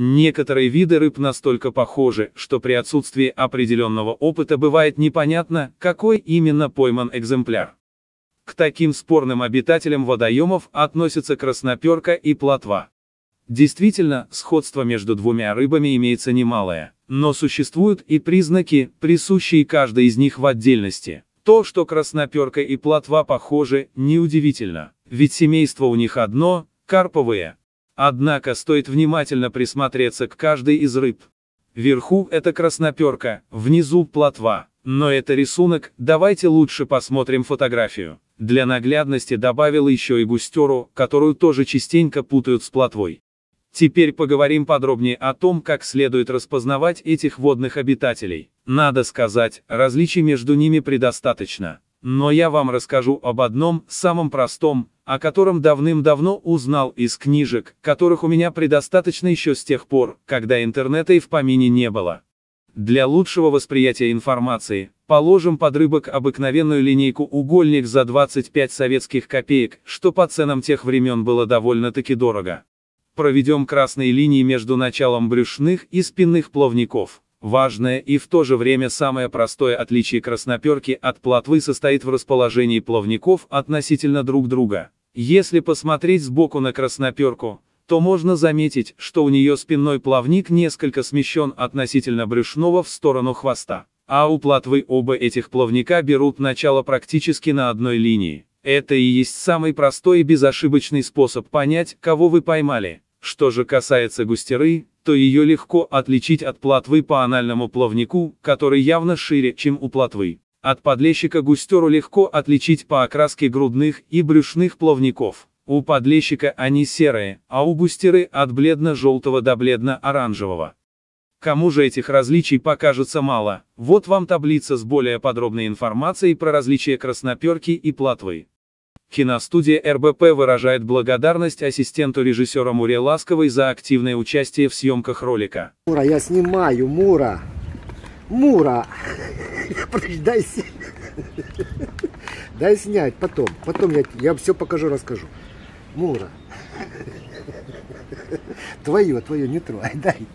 Некоторые виды рыб настолько похожи, что при отсутствии определенного опыта бывает непонятно, какой именно пойман экземпляр. К таким спорным обитателям водоемов относятся красноперка и плотва. Действительно, сходство между двумя рыбами имеется немалое, но существуют и признаки, присущие каждой из них в отдельности. То, что красноперка и плотва похожи, неудивительно, ведь семейство у них одно, карповые, Однако стоит внимательно присмотреться к каждой из рыб. Вверху это красноперка, внизу плотва. Но это рисунок, давайте лучше посмотрим фотографию. Для наглядности добавил еще и густеру, которую тоже частенько путают с плотвой. Теперь поговорим подробнее о том, как следует распознавать этих водных обитателей. Надо сказать, различий между ними предостаточно. Но я вам расскажу об одном, самом простом, о котором давным-давно узнал из книжек, которых у меня предостаточно еще с тех пор, когда интернета и в помине не было. Для лучшего восприятия информации, положим под рыбок обыкновенную линейку угольник за 25 советских копеек, что по ценам тех времен было довольно-таки дорого. Проведем красные линии между началом брюшных и спинных плавников. Важное и в то же время самое простое отличие красноперки от плотвы состоит в расположении плавников относительно друг друга. Если посмотреть сбоку на красноперку, то можно заметить, что у нее спинной плавник несколько смещен относительно брюшного в сторону хвоста. А у плотвы оба этих плавника берут начало практически на одной линии. Это и есть самый простой и безошибочный способ понять, кого вы поймали. Что же касается густеры, то ее легко отличить от платвы по анальному плавнику, который явно шире, чем у платвы. От подлещика густеру легко отличить по окраске грудных и брюшных плавников. У подлещика они серые, а у густеры от бледно-желтого до бледно-оранжевого. Кому же этих различий покажется мало, вот вам таблица с более подробной информацией про различия красноперки и платвы. Киностудия РБП выражает благодарность ассистенту режиссера Муре Ласковой за активное участие в съемках ролика. Мура, я снимаю, Мура! Мура! Дай, дай снять, потом. Потом я, я все покажу, расскажу. Мура. Твое, твое, не трогай, дай.